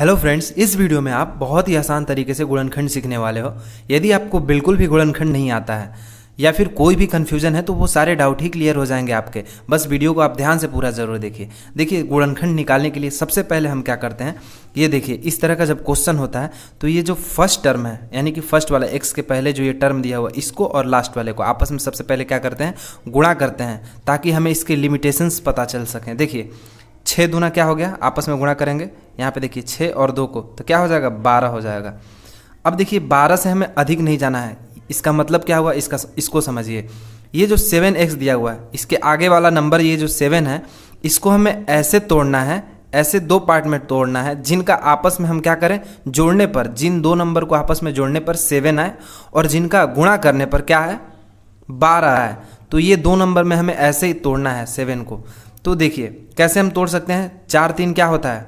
hello friends इस video में आप बहुत ही आसान तरीके से गुणनखंड सीखने वाले हो यदि आपको बिल्कुल भी गुणनखंड नहीं आता है या फिर कोई भी कन्फ्यूजन है तो वो सारे डाउट ही क्लियर हो जाएंगे आपके बस वीडियो को आप ध्यान से पूरा ज़रूर देखिए देखिए गुणनखंड निकालने के लिए सबसे पहले हम क्या करते हैं ये देखिए इस तरह का जब क्वेश्चन होता है तो ये जो फर्स्ट टर्म है यानी कि फर्स्ट वाला एक्स के पहले जो ये टर्म दिया हुआ इसको और लास्ट वाले को आपस में सबसे पहले क्या करते हैं गुणा करते हैं ताकि हमें इसके लिमिटेशंस पता चल सकें देखिए छः दूना क्या हो गया आपस में गुणा करेंगे यहाँ पे देखिए छः और दो को तो क्या हो जाएगा बारह हो जाएगा अब देखिए बारह से हमें अधिक नहीं जाना है इसका मतलब क्या हुआ इसका इसको समझिए ये जो सेवन एक्स दिया हुआ है इसके आगे वाला नंबर ये जो सेवन है इसको हमें ऐसे तोड़ना है ऐसे दो पार्ट में तोड़ना है जिनका आपस में हम क्या करें जोड़ने पर जिन दो नंबर को आपस में जोड़ने पर सेवन आए और जिनका गुणा करने पर क्या है बारह आए तो ये दो नंबर में हमें ऐसे ही तोड़ना है सेवन को तो देखिए कैसे हम तोड़ सकते हैं चार तीन क्या होता है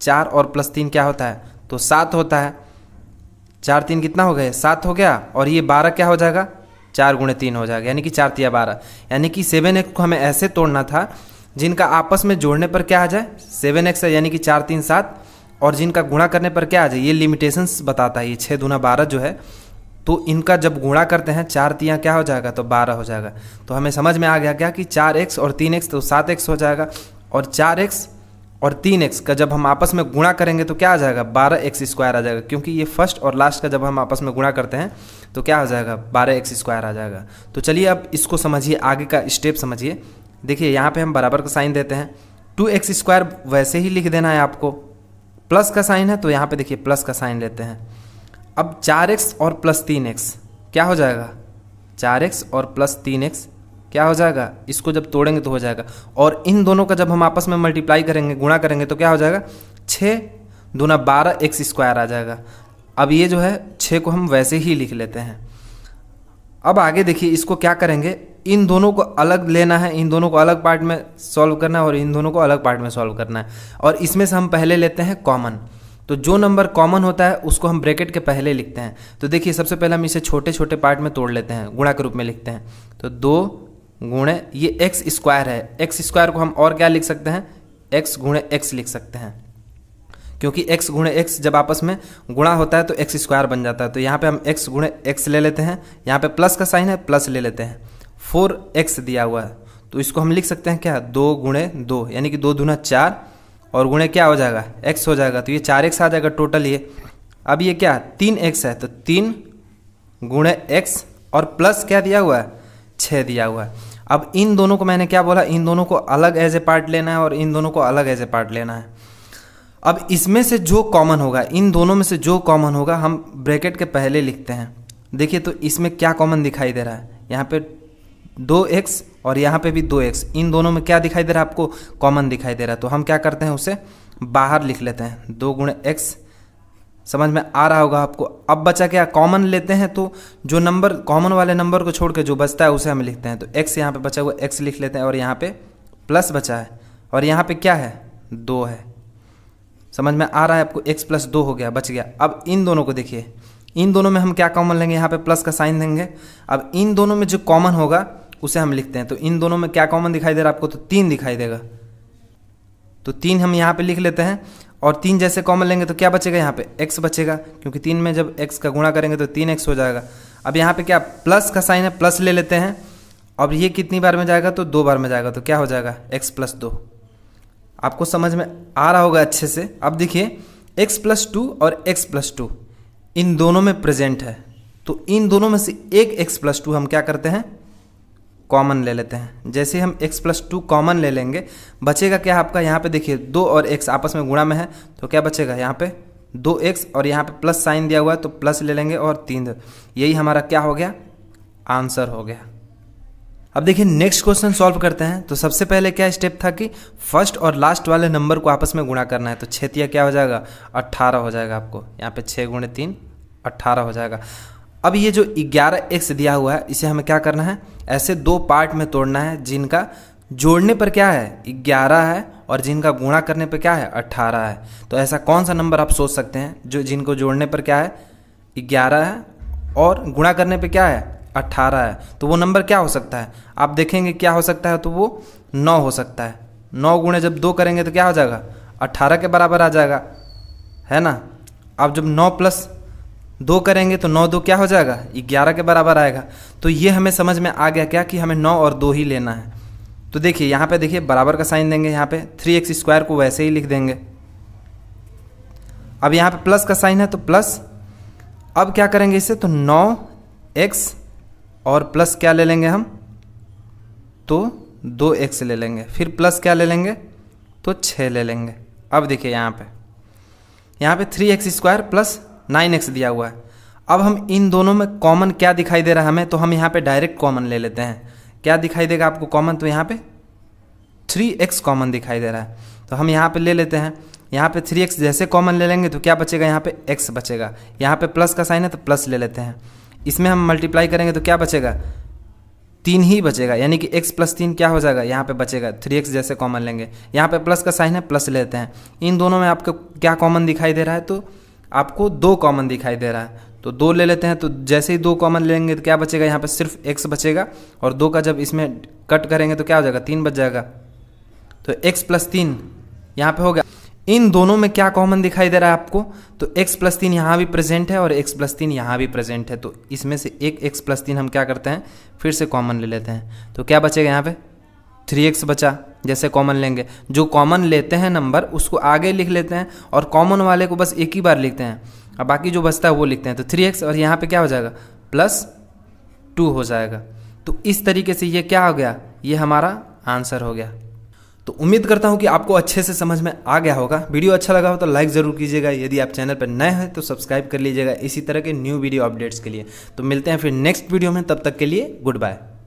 चार और प्लस तीन क्या होता है तो सात होता है चार तीन कितना हो गए सात हो गया और ये बारह क्या हो जाएगा चार गुणे तीन हो जाएगा यानी कि चार तिया बारह यानी कि सेवन एक्स को हमें ऐसे तोड़ना था जिनका आपस में जोड़ने पर क्या आ जाए सेवन एक्स यानी कि चार तीन सात और जिनका गुणा करने पर क्या आ जाए ये लिमिटेशंस बताता है ये छः दुना बारह जो है तो इनका जब गुणा करते हैं चार तियाँ क्या हो जाएगा तो बारह हो जाएगा तो हमें समझ में आ गया क्या कि चार एक्स और तीन एक्स तो सात एक्स हो जाएगा और चार एक्स और तीन एक्स का जब हम आपस में गुणा करेंगे तो क्या आ जाएगा बारह एक्स स्क्वायर आ जाएगा क्योंकि ये फर्स्ट और लास्ट का जब हम आपस में गुणा करते हैं तो क्या हो जाएगा बारह एक्स स्क्वायर आ जाएगा तो चलिए अब इसको समझिए आगे का स्टेप समझिए देखिए यहाँ पर हम बराबर का साइन देते हैं टू एक्स स्क्वायर वैसे ही लिख देना है आपको प्लस का साइन है तो यहाँ पे देखिए प्लस का साइन लेते हैं अब चार एक्स और प्लस तीन एक्स क्या हो जाएगा चार एक्स और प्लस तीन एक्स क्या हो जाएगा इसको जब तोड़ेंगे तो हो जाएगा और इन दोनों का जब हम आपस में मल्टीप्लाई करेंगे गुणा करेंगे तो क्या हो जाएगा छः दूना बारह एक्स स्क्वायर आ जाएगा अब ये जो है छः को हम वैसे ही लिख लेते हैं अब आगे देखिए इसको क्या करेंगे इन दोनों को अलग लेना है इन दोनों को अलग पार्ट में सॉल्व करना है और इन दोनों को अलग पार्ट में सॉल्व करना है और इसमें से हम पहले लेते हैं कॉमन तो जो नंबर कॉमन होता है उसको हम ब्रैकेट के पहले लिखते हैं तो देखिए सबसे पहले हम इसे छोटे छोटे पार्ट में तोड़ लेते हैं गुणा के रूप में लिखते हैं तो दो गुणे ये एक्स स्क्वायर है एक्स स्क्वायर को हम और क्या लिख सकते हैं एक्स गुणे एक्स लिख सकते हैं क्योंकि एक्स गुणे एक्स जब आपस में गुणा होता है तो एक्स स्क्वायर बन जाता है तो यहाँ पे हम एक्स गुणे एक्स ले लेते हैं यहाँ पे प्लस का साइन है प्लस ले लेते हैं फोर एक्स दिया हुआ है तो इसको हम लिख सकते हैं क्या दो गुणे दो यानी कि दो दूना चार और गुणे क्या हो जाएगा एक्स हो जाएगा तो ये चार एक्स आ जाएगा टोटल ये अब ये क्या तीन एक्स है तो तीन गुणे एक्स और प्लस क्या दिया हुआ है छः दिया हुआ है अब इन दोनों को मैंने क्या बोला इन दोनों को अलग एज ए पार्ट लेना है और इन दोनों को अलग एज ए पार्ट लेना है अब इसमें से जो कॉमन होगा इन दोनों में से जो कॉमन होगा हम ब्रैकेट के पहले लिखते हैं देखिए तो इसमें क्या कॉमन दिखाई दे रहा है यहाँ पे दो एक्स और यहाँ पे भी दो एक्स इन दोनों में क्या दिखाई दे रहा है आपको कॉमन दिखाई दे रहा है तो हम क्या करते हैं उसे बाहर लिख लेते हैं दो गुण एक्स समझ में आ रहा होगा आपको अब बचा क्या कॉमन लेते हैं तो जो नंबर कॉमन वाले नंबर को छोड़ के जो बचता है उसे हम लिखते हैं तो एक्स यहाँ पे बचा हुआ एक्स लिख लेते हैं और यहाँ पे प्लस बचा है और यहाँ पे क्या है दो है समझ में आ रहा है आपको एक्स प्लस दो हो गया बच गया अब इन दोनों को देखिए इन दोनों में हम क्या कॉमन लेंगे यहाँ पे प्लस का साइन देंगे अब इन दोनों में जो कॉमन होगा उसे हम लिखते हैं तो इन दोनों में क्या कॉमन दिखाई दे रहा है आपको तो तीन दिखाई देगा तो तीन हम यहाँ पे लिख लेते हैं और तीन जैसे कॉमन लेंगे तो क्या बचेगा यहाँ पे एक्स बचेगा क्योंकि तीन में जब एक्स का गुणा करेंगे तो तीन एक्स हो जाएगा अब यहाँ पे क्या प्लस का साइन है प्लस ले लेते हैं अब ये कितनी बार में जाएगा तो दो बार में जाएगा तो क्या हो जाएगा एक्स प्लस दो आपको समझ में आ रहा होगा अच्छे से अब देखिए एक्स प्लस टू और एक्स प्लस टू इन दोनों में प्रेजेंट है तो इन दोनों में से एक एक्स प्लस टू हम क्या करते हैं कॉमन ले लेते हैं जैसे हम x प्लस टू कॉमन ले लेंगे बचेगा क्या आपका यहाँ पे देखिए दो और x आपस में गुणा में है तो क्या बचेगा यहाँ पे दो एक्स और यहाँ पे प्लस साइन दिया हुआ है तो प्लस ले लेंगे और तीन यही हमारा क्या हो गया आंसर हो गया अब देखिए नेक्स्ट क्वेश्चन सॉल्व करते हैं तो सबसे पहले क्या स्टेप था कि फर्स्ट और लास्ट वाले नंबर को आपस में गुणा करना है तो छतिया क्या हो जाएगा अट्ठारह हो जाएगा आपको यहाँ पे छः गुणे तीन अट्ठारह हो जाएगा अब ये जो ग्यारह एक्स दिया हुआ है इसे हमें क्या करना है ऐसे दो पार्ट में तोड़ना है जिनका जोड़ने पर क्या है ग्यारह है और जिनका गुणा करने पर क्या है अट्ठारह है तो ऐसा कौन सा नंबर आप सोच सकते हैं जो जिनको जोड़ने पर क्या है ग्यारह है और गुणा करने पर क्या है अट्ठारह है तो वो नंबर क्या हो सकता है आप देखेंगे क्या हो सकता है तो वो नौ हो सकता है नौ गुणे जब दो करेंगे तो क्या हो जाएगा अट्ठारह के बराबर आ जाएगा है ना अब जब नौ प्लस दो करेंगे तो नौ दो क्या हो जाएगा ग्यारह के बराबर आएगा तो ये हमें समझ में आ गया क्या कि हमें नौ और दो ही लेना है तो देखिए यहाँ पे देखिए बराबर का साइन देंगे यहाँ पे थ्री एक्स स्क्वायर को वैसे ही लिख देंगे अब यहाँ पे प्लस का साइन है तो प्लस अब क्या करेंगे इसे तो नौ एक्स और प्लस क्या ले लेंगे हम तो दो एक्स ले लेंगे फिर प्लस क्या ले लेंगे तो छः ले लेंगे अब देखिए यहाँ पे यहाँ पे three X square plus nine X दिया हुआ है अब हम इन दोनों में कॉमन क्या दिखाई दे रहा है हमें तो हम यहाँ पे डायरेक्ट कॉमन ले लेते हैं क्या दिखाई देगा आपको कॉमन तो यहाँ पे थ्री एक्स कॉमन दिखाई दे रहा है तो हम यहाँ पे ले लेते हैं यहाँ पे थ्री एक्स जैसे कॉमन ले लेंगे तो क्या बचेगा यहाँ पे एक्स बचेगा यहाँ पे प्लस का साइन है तो प्लस ले लेते हैं इसमें हम मल्टीप्लाई करेंगे तो क्या बचेगा तीन ही बचेगा यानी कि एक्स प्लस तीन क्या हो जाएगा यहाँ पे बचेगा थ्री एक्स जैसे कॉमन लेंगे यहाँ पे प्लस का साइन है प्लस लेते हैं इन दोनों में आपको क्या कॉमन दिखाई दे रहा है तो आपको दो कॉमन दिखाई दे रहा है तो दो ले लेते हैं तो जैसे ही दो कॉमन लेंगे तो क्या बचेगा यहाँ पर सिर्फ एक्स बचेगा और दो का जब इसमें कट करेंगे तो क्या हो जाएगा तीन बच जाएगा तो एक्स प्लस तीन यहाँ पर हो गया इन दोनों में क्या कॉमन दिखाई दे रहा है आपको तो x प्लस तीन यहाँ भी प्रेजेंट है और x प्लस तीन यहाँ भी प्रेजेंट है तो इसमें से एक x प्लस तीन हम क्या करते हैं फिर से कॉमन ले लेते हैं तो क्या बचेगा यहाँ पे थ्री एक्स बचा जैसे कॉमन लेंगे जो कॉमन लेते हैं नंबर उसको आगे लिख लेते हैं और कॉमन वाले को बस एक ही बार लिखते हैं और बाकी जो बचता है वो लिखते हैं तो थ्री एक्स और यहाँ पे क्या हो जाएगा प्लस टू हो जाएगा तो इस तरीके से ये क्या हो गया ये हमारा आंसर हो गया तो उम्मीद करता हूँ कि आपको अच्छे से समझ में आ गया होगा वीडियो अच्छा लगा हो तो लाइक ज़रूर कीजिएगा यदि आप चैनल पर नए हैं तो सब्सक्राइब कर लीजिएगा इसी तरह के न्यू वीडियो अपडेट्स के लिए तो मिलते हैं फिर नेक्स्ट वीडियो में तब तक के लिए गुड बाय